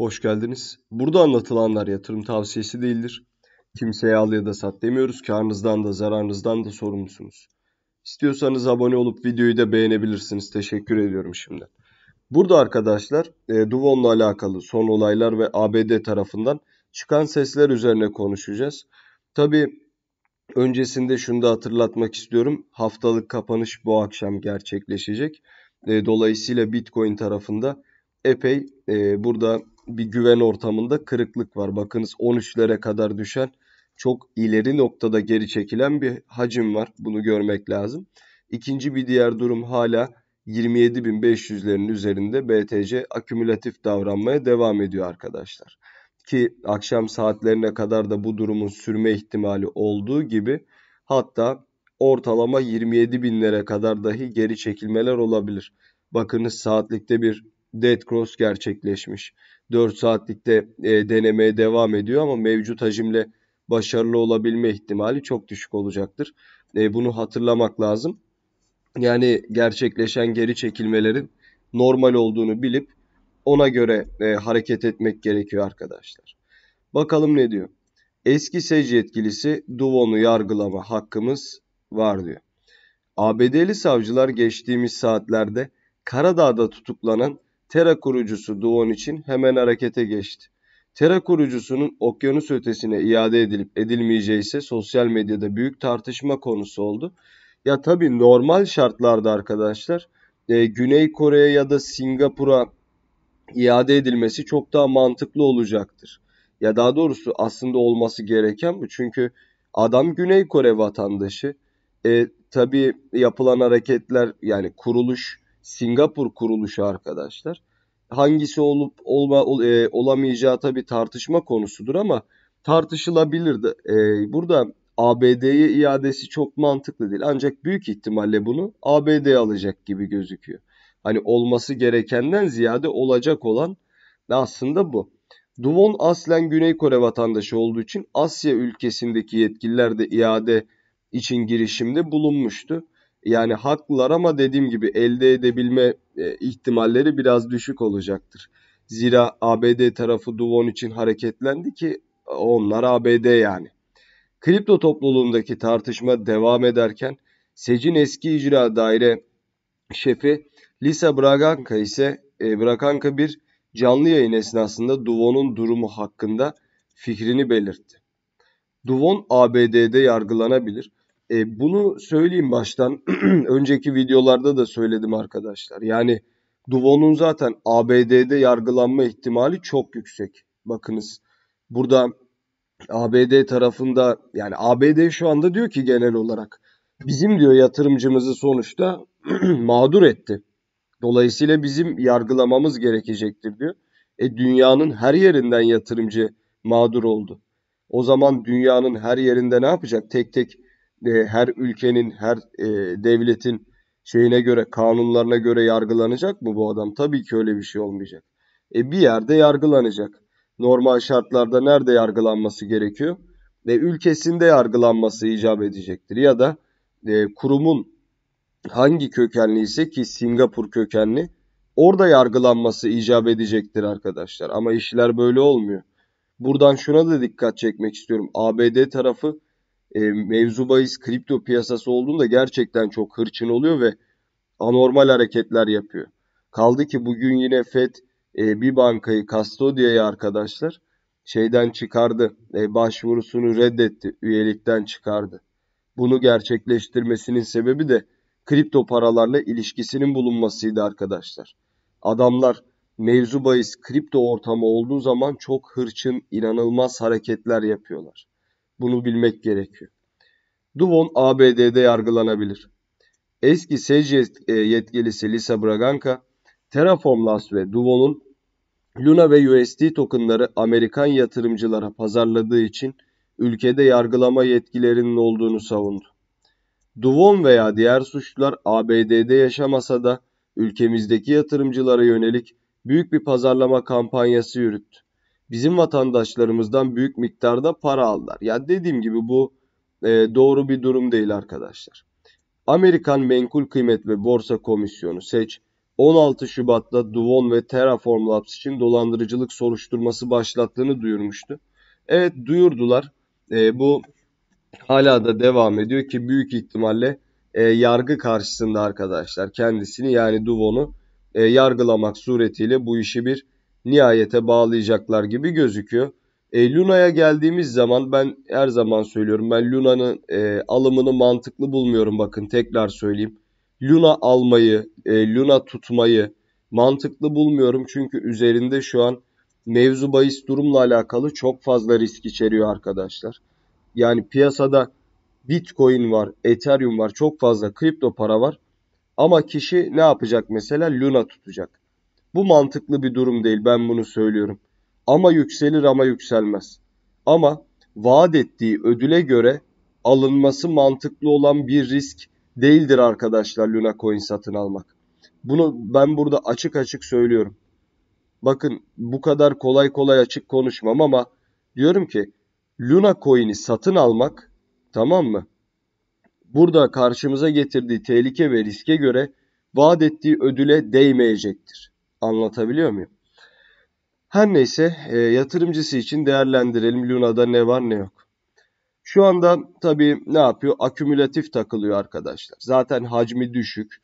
Hoş geldiniz. Burada anlatılanlar yatırım tavsiyesi değildir. Kimseye al ya da sat demiyoruz. Karnınızdan da zararınızdan da sorumlusunuz. İstiyorsanız abone olup videoyu da beğenebilirsiniz. Teşekkür ediyorum şimdi. Burada arkadaşlar e, Duvon'la alakalı son olaylar ve ABD tarafından çıkan sesler üzerine konuşacağız. Tabii öncesinde şunu da hatırlatmak istiyorum. Haftalık kapanış bu akşam gerçekleşecek. E, dolayısıyla Bitcoin tarafında epey e, burada bir güven ortamında kırıklık var. Bakınız 13'lere kadar düşen çok ileri noktada geri çekilen bir hacim var. Bunu görmek lazım. İkinci bir diğer durum hala 27.500'lerin üzerinde BTC akümülatif davranmaya devam ediyor arkadaşlar. Ki akşam saatlerine kadar da bu durumun sürme ihtimali olduğu gibi hatta ortalama 27.000'lere kadar dahi geri çekilmeler olabilir. Bakınız saatlikte bir dead cross gerçekleşmiş. 4 saatlikte e, denemeye devam ediyor ama mevcut hacimle başarılı olabilme ihtimali çok düşük olacaktır. E, bunu hatırlamak lazım. Yani gerçekleşen geri çekilmelerin normal olduğunu bilip ona göre e, hareket etmek gerekiyor arkadaşlar. Bakalım ne diyor. Eski SEC yetkilisi Duvon'u yargılama hakkımız var diyor. ABD'li savcılar geçtiğimiz saatlerde Karadağ'da tutuklanan Terra kurucusu Duon için hemen harekete geçti. Terra kurucusunun okyanus ötesine iade edilip edilmeyeceği ise sosyal medyada büyük tartışma konusu oldu. Ya tabii normal şartlarda arkadaşlar e, Güney Kore'ye ya da Singapur'a iade edilmesi çok daha mantıklı olacaktır. Ya daha doğrusu aslında olması gereken bu. Çünkü adam Güney Kore vatandaşı. E, tabii yapılan hareketler yani kuruluş Singapur kuruluşu arkadaşlar. Hangisi olup olma ol, e, olamayacağı tabii tartışma konusudur ama tartışılabilirdi E, burada ABD'ye iadesi çok mantıklı değil. Ancak büyük ihtimalle bunu ABD alacak gibi gözüküyor. Hani olması gerekenden ziyade olacak olan aslında bu. Duvon aslen Güney Kore vatandaşı olduğu için Asya ülkesindeki yetkililer de iade için girişimde bulunmuştu. Yani haklılar ama dediğim gibi elde edebilme e, ihtimalleri biraz düşük olacaktır. Zira ABD tarafı Duvon için hareketlendi ki onlar ABD yani. Kripto topluluğundaki tartışma devam ederken SEC'in eski icra daire şefi Lisa Braganca ise e, Braganca bir canlı yayın esnasında Duvon'un durumu hakkında fikrini belirtti. Duvon ABD'de yargılanabilir e, bunu söyleyeyim baştan. Önceki videolarda da söyledim arkadaşlar. Yani Duvon'un zaten ABD'de yargılanma ihtimali çok yüksek. Bakınız burada ABD tarafında yani ABD şu anda diyor ki genel olarak bizim diyor yatırımcımızı sonuçta mağdur etti. Dolayısıyla bizim yargılamamız gerekecektir diyor. E dünyanın her yerinden yatırımcı mağdur oldu. O zaman dünyanın her yerinde ne yapacak? Tek tek e, her ülkenin, her e, devletin şeyine göre, kanunlarına göre yargılanacak mı bu adam? Tabii ki öyle bir şey olmayacak. E bir yerde yargılanacak. Normal şartlarda nerede yargılanması gerekiyor? Ve ülkesinde yargılanması icap edecektir. Ya da e, kurumun hangi kökenli ise ki Singapur kökenli orada yargılanması icap edecektir arkadaşlar. Ama işler böyle olmuyor. Buradan şuna da dikkat çekmek istiyorum. ABD tarafı e, mevzu bahis kripto piyasası olduğunda gerçekten çok hırçın oluyor ve anormal hareketler yapıyor. Kaldı ki bugün yine FED e, bir bankayı Custodia'yı arkadaşlar şeyden çıkardı. E, başvurusunu reddetti. Üyelikten çıkardı. Bunu gerçekleştirmesinin sebebi de kripto paralarla ilişkisinin bulunmasıydı arkadaşlar. Adamlar mevzu bahis kripto ortamı olduğu zaman çok hırçın, inanılmaz hareketler yapıyorlar. Bunu bilmek gerekiyor. Duvon ABD'de yargılanabilir. Eski SEC e, yetkilisi Lisa Braganka, Terraform Labs ve Duvon'un Luna ve USD tokenları Amerikan yatırımcılara pazarladığı için ülkede yargılama yetkilerinin olduğunu savundu. Duvon veya diğer suçlular ABD'de yaşamasa da ülkemizdeki yatırımcılara yönelik büyük bir pazarlama kampanyası yürüttü bizim vatandaşlarımızdan büyük miktarda para aldılar. Ya dediğim gibi bu e, doğru bir durum değil arkadaşlar. Amerikan Menkul Kıymet ve Borsa Komisyonu seç 16 Şubat'ta Duvon ve Terraform Labs için dolandırıcılık soruşturması başlattığını duyurmuştu. Evet duyurdular. E, bu hala da devam ediyor ki büyük ihtimalle e, yargı karşısında arkadaşlar kendisini yani Duvon'u e, yargılamak suretiyle bu işi bir nihayete bağlayacaklar gibi gözüküyor. E, Luna'ya geldiğimiz zaman ben her zaman söylüyorum ben Luna'nın e, alımını mantıklı bulmuyorum bakın tekrar söyleyeyim. Luna almayı, e, Luna tutmayı mantıklı bulmuyorum çünkü üzerinde şu an mevzu bahis durumla alakalı çok fazla risk içeriyor arkadaşlar. Yani piyasada Bitcoin var, Ethereum var, çok fazla kripto para var. Ama kişi ne yapacak mesela? Luna tutacak. Bu mantıklı bir durum değil ben bunu söylüyorum. Ama yükselir ama yükselmez. Ama vaat ettiği ödüle göre alınması mantıklı olan bir risk değildir arkadaşlar Luna Coin satın almak. Bunu ben burada açık açık söylüyorum. Bakın bu kadar kolay kolay açık konuşmam ama diyorum ki Luna Coin'i satın almak tamam mı? Burada karşımıza getirdiği tehlike ve riske göre vaat ettiği ödüle değmeyecektir. Anlatabiliyor muyum? Her neyse e, yatırımcısı için değerlendirelim Luna'da ne var ne yok. Şu anda tabii ne yapıyor? Akümülatif takılıyor arkadaşlar. Zaten hacmi düşük.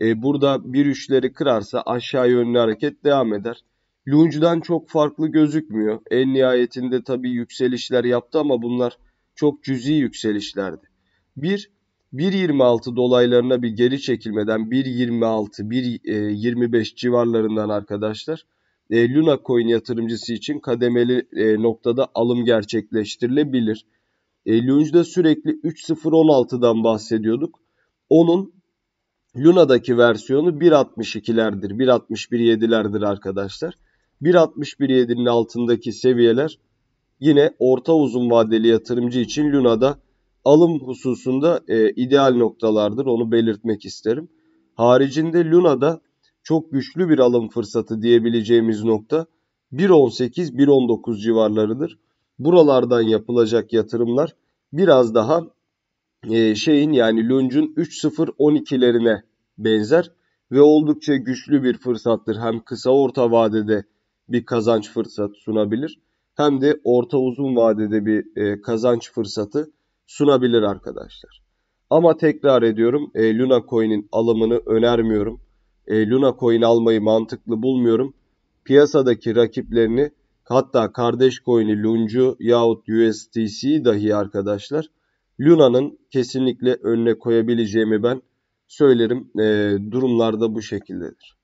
E, burada bir üçleri kırarsa aşağı yönlü hareket devam eder. Lunge'dan çok farklı gözükmüyor. En nihayetinde tabii yükselişler yaptı ama bunlar çok cüzi yükselişlerdi. Bir, 1.26 dolaylarına bir geri çekilmeden 1.26 1.25 e, civarlarından arkadaşlar e, Luna Coin yatırımcısı için kademeli e, noktada alım gerçekleştirilebilir. E, Lunge'da sürekli 3.016'dan bahsediyorduk. Onun Luna'daki versiyonu 1.62'lerdir, 1.61.7'lerdir arkadaşlar. 1.61.7'nin altındaki seviyeler yine orta uzun vadeli yatırımcı için Luna'da alım hususunda e, ideal noktalardır. Onu belirtmek isterim. Haricinde Luna'da çok güçlü bir alım fırsatı diyebileceğimiz nokta 1.18-1.19 civarlarıdır. Buralardan yapılacak yatırımlar biraz daha e, şeyin yani Lunge'un 3.0-12'lerine benzer ve oldukça güçlü bir fırsattır. Hem kısa orta vadede bir kazanç fırsatı sunabilir hem de orta uzun vadede bir e, kazanç fırsatı sunabilir arkadaşlar. Ama tekrar ediyorum e, Luna Coin'in alımını önermiyorum. E, Luna Coin almayı mantıklı bulmuyorum. Piyasadaki rakiplerini hatta kardeş coin'i Luncu yahut USDC'yi dahi arkadaşlar Luna'nın kesinlikle önüne koyabileceğimi ben söylerim. E, durumlarda bu şekildedir.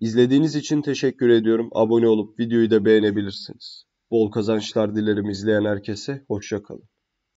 İzlediğiniz için teşekkür ediyorum. Abone olup videoyu da beğenebilirsiniz. Bol kazançlar dilerim izleyen herkese. Hoşçakalın.